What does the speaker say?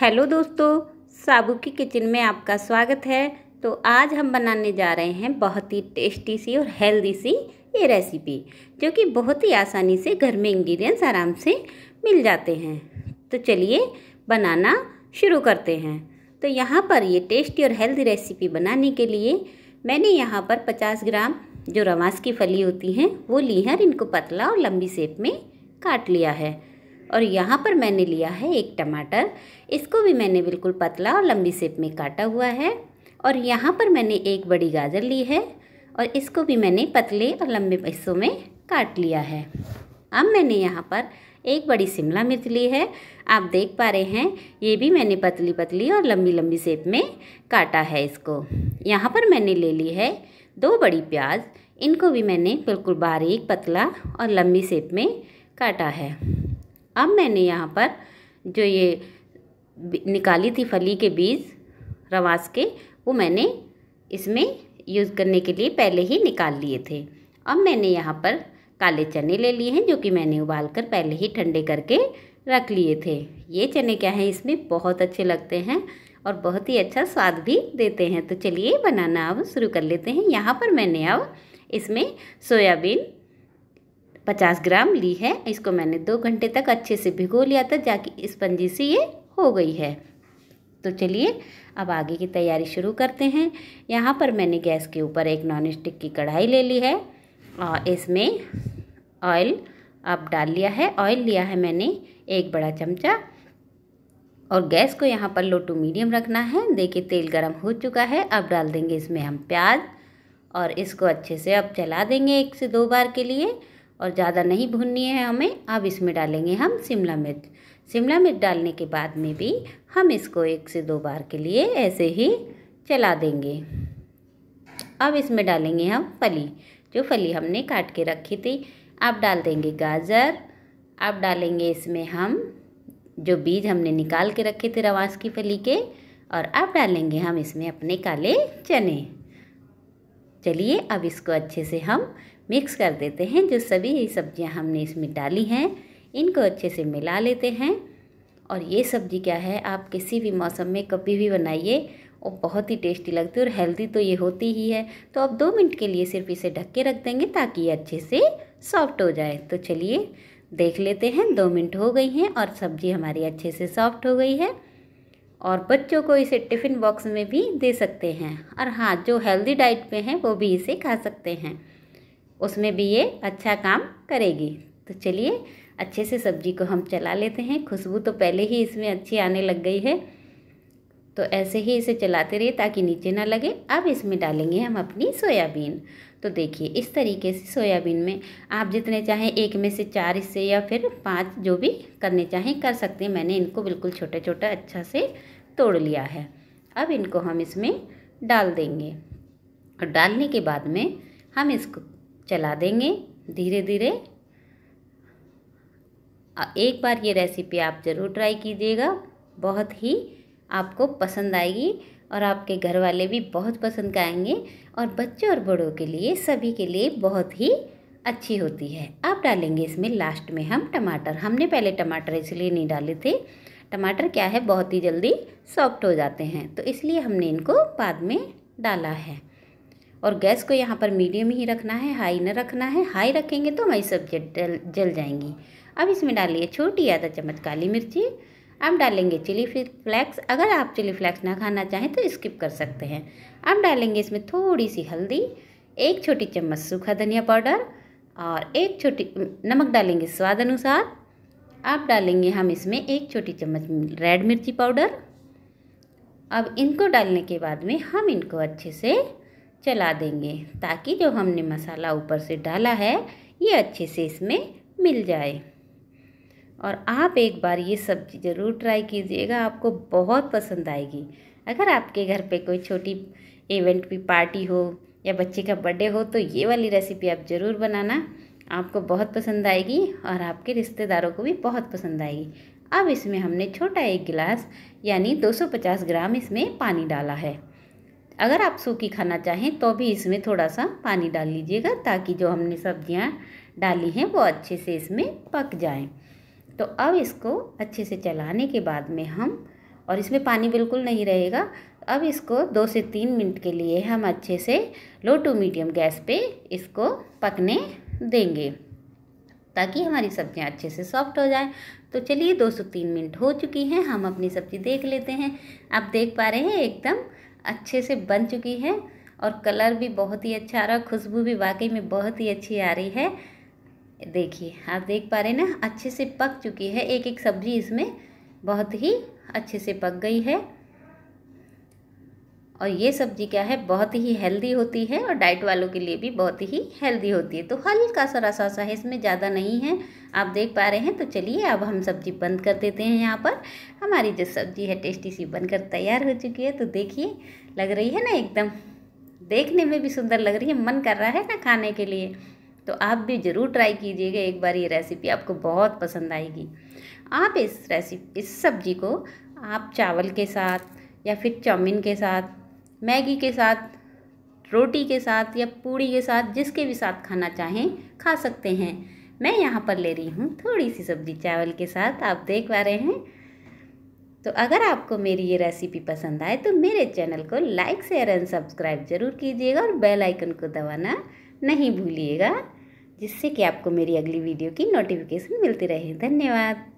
hello दोस्तों साबू की kitchen में आपका स्वागत है तो आज हम बनाने जा रहे हैं बहुत ही टेस्टी सी और हेल्दी सी ये रेसिपी जो कि बहुत ही आसानी से घर में इंग्रेडिएंट्स आराम से मिल जाते हैं तो चलिए बनाना शुरू करते हैं तो यहाँ पर ये टेस्टी और हेल्दी रेसिपी बनाने के लिए मैंने यहाँ पर पचास ग्राम जो रवास की फली होती हैं वो ली है और इनको पतला और लंबी सेप में काट लिया है और यहाँ पर मैंने लिया है एक टमाटर इसको भी मैंने बिल्कुल पतला और लंबी सेप में काटा हुआ है और यहाँ पर मैंने एक बड़ी गाजर ली है और इसको भी मैंने पतले और लंबे हिस्सों में काट लिया है अब मैंने यहाँ पर एक बड़ी शिमला मिर्च ली है आप देख पा रहे हैं ये भी मैंने पतली पतली और लंबी लंबी सेप में काटा है इसको यहाँ पर मैंने ले ली है दो बड़ी प्याज इनको भी मैंने बिल्कुल बारीक पतला और लंबी सेप में काटा है अब मैंने यहाँ पर जो ये निकाली थी फली के बीज रवास के वो मैंने इसमें यूज़ करने के लिए पहले ही निकाल लिए थे अब मैंने यहाँ पर काले चने ले लिए हैं जो कि मैंने उबाल कर पहले ही ठंडे करके रख लिए थे ये चने क्या हैं इसमें बहुत अच्छे लगते हैं और बहुत ही अच्छा स्वाद भी देते हैं तो चलिए बनाना अब शुरू कर लेते हैं यहाँ पर मैंने अब इसमें सोयाबीन 50 ग्राम ली है इसको मैंने दो घंटे तक अच्छे से भिगो लिया था जाकि स्पंजी से ये हो गई है तो चलिए अब आगे की तैयारी शुरू करते हैं यहाँ पर मैंने गैस के ऊपर एक नॉन स्टिक की कढ़ाई ले ली है और इसमें ऑयल अब डाल लिया है ऑयल लिया है मैंने एक बड़ा चमचा और गैस को यहाँ पर लो टू मीडियम रखना है देखिए तेल गरम हो चुका है अब डाल देंगे इसमें हम प्याज और इसको अच्छे से अब चला देंगे एक से दो बार के लिए और ज़्यादा नहीं भुननी है हमें अब इसमें डालेंगे हम शिमला मिर्च शिमला मिर्च डालने के बाद में भी हम इसको एक से दो बार के लिए ऐसे ही चला देंगे अब इसमें डालेंगे हम फली जो फली हमने काट के रखी थी अब डाल देंगे गाजर अब डालेंगे इसमें हम जो बीज हमने निकाल के रखे थे रवास की फली के और अब डालेंगे हम इसमें अपने काले चने चलिए अब इसको अच्छे से हम मिक्स कर देते हैं जो सभी सब्जियां हमने इसमें डाली हैं इनको अच्छे से मिला लेते हैं और ये सब्जी क्या है आप किसी भी मौसम में कभी भी बनाइए और बहुत ही टेस्टी लगती है और हेल्दी तो ये होती ही है तो आप दो मिनट के लिए सिर्फ इसे ढक के रख देंगे ताकि ये अच्छे से सॉफ्ट हो जाए तो चलिए देख लेते हैं दो मिनट हो गई हैं और सब्जी हमारी अच्छे से सॉफ्ट हो गई है और बच्चों को इसे टिफ़िन बॉक्स में भी दे सकते हैं और हाँ जो हेल्दी डाइट पे हैं वो भी इसे खा सकते हैं उसमें भी ये अच्छा काम करेगी तो चलिए अच्छे से सब्जी को हम चला लेते हैं खुशबू तो पहले ही इसमें अच्छी आने लग गई है तो ऐसे ही इसे चलाते रहिए ताकि नीचे ना लगे अब इसमें डालेंगे हम अपनी सोयाबीन तो देखिए इस तरीके से सोयाबीन में आप जितने चाहें एक में से चार हिस्से या फिर पांच जो भी करने चाहें कर सकते हैं मैंने इनको बिल्कुल छोटा छोटा अच्छा से तोड़ लिया है अब इनको हम इसमें डाल देंगे और डालने के बाद में हम इसको चला देंगे धीरे धीरे एक बार ये रेसिपी आप ज़रूर ट्राई कीजिएगा बहुत ही आपको पसंद आएगी और आपके घर वाले भी बहुत पसंद आएंगे और बच्चों और बड़ों के लिए सभी के लिए बहुत ही अच्छी होती है आप डालेंगे इसमें लास्ट में हम टमाटर हमने पहले टमाटर इसलिए नहीं डाले थे टमाटर क्या है बहुत ही जल्दी सॉफ्ट हो जाते हैं तो इसलिए हमने इनको बाद में डाला है और गैस को यहाँ पर मीडियम ही रखना है हाई न रखना है हाई रखेंगे तो हमारी सब्जी जल जल जाएंगी अब इसमें डालिए छोटी आधा चम्मच काली मिर्ची अब डालेंगे चिली फ्लैक्स अगर आप चिली फ्लैक्स ना खाना चाहें तो स्किप कर सकते हैं अब डालेंगे इसमें थोड़ी सी हल्दी एक छोटी चम्मच सूखा धनिया पाउडर और एक छोटी नमक डालेंगे स्वाद अनुसार अब डालेंगे हम इसमें एक छोटी चम्मच रेड मिर्ची पाउडर अब इनको डालने के बाद में हम इनको अच्छे से चला देंगे ताकि जो हमने मसाला ऊपर से डाला है ये अच्छे से इसमें मिल जाए और आप एक बार ये सब्ज़ी ज़रूर ट्राई कीजिएगा आपको बहुत पसंद आएगी अगर आपके घर पे कोई छोटी इवेंट भी पार्टी हो या बच्चे का बर्थडे हो तो ये वाली रेसिपी आप ज़रूर बनाना आपको बहुत पसंद आएगी और आपके रिश्तेदारों को भी बहुत पसंद आएगी अब इसमें हमने छोटा एक गिलास यानी 250 ग्राम इसमें पानी डाला है अगर आप सूखी खाना चाहें तो भी इसमें थोड़ा सा पानी डाल लीजिएगा ताकि जो हमने सब्जियाँ डाली हैं वो अच्छे से इसमें पक जाएँ तो अब इसको अच्छे से चलाने के बाद में हम और इसमें पानी बिल्कुल नहीं रहेगा अब इसको दो से तीन मिनट के लिए हम अच्छे से लो टू मीडियम गैस पे इसको पकने देंगे ताकि हमारी सब्जियां अच्छे से सॉफ्ट हो जाए तो चलिए दो से तीन मिनट हो चुकी हैं हम अपनी सब्ज़ी देख लेते हैं आप देख पा रहे हैं एकदम अच्छे से बन चुकी है और कलर भी बहुत ही अच्छा आ रहा है खुशबू भी वाकई में बहुत ही अच्छी आ रही है देखिए आप देख पा रहे ना अच्छे से पक चुकी है एक एक सब्जी इसमें बहुत ही अच्छे से पक गई है और ये सब्जी क्या है बहुत ही हेल्दी होती है और डाइट वालों के लिए भी बहुत ही हेल्दी होती है तो हल्का सा रसा सा है इसमें ज़्यादा नहीं है आप देख पा रहे हैं तो चलिए अब हम सब्जी बंद कर देते हैं यहाँ पर हमारी जो सब्जी है टेस्टी सी बनकर तैयार हो चुकी है तो देखिए लग रही है ना एकदम देखने में भी सुंदर लग रही है मन कर रहा है ना खाने के लिए तो आप भी ज़रूर ट्राई कीजिएगा एक बार ये रेसिपी आपको बहुत पसंद आएगी आप इस रेसिपी इस सब्जी को आप चावल के साथ या फिर चाउमिन के साथ मैगी के साथ रोटी के साथ या पूड़ी के साथ जिसके भी साथ खाना चाहें खा सकते हैं मैं यहाँ पर ले रही हूँ थोड़ी सी सब्जी चावल के साथ आप देख पा रहे हैं तो अगर आपको मेरी ये रेसिपी पसंद आए तो मेरे चैनल को लाइक शेयर एंड सब्सक्राइब जरूर कीजिएगा और बेल आइकन को दबाना नहीं भूलिएगा जिससे कि आपको मेरी अगली वीडियो की नोटिफिकेशन मिलती रहे धन्यवाद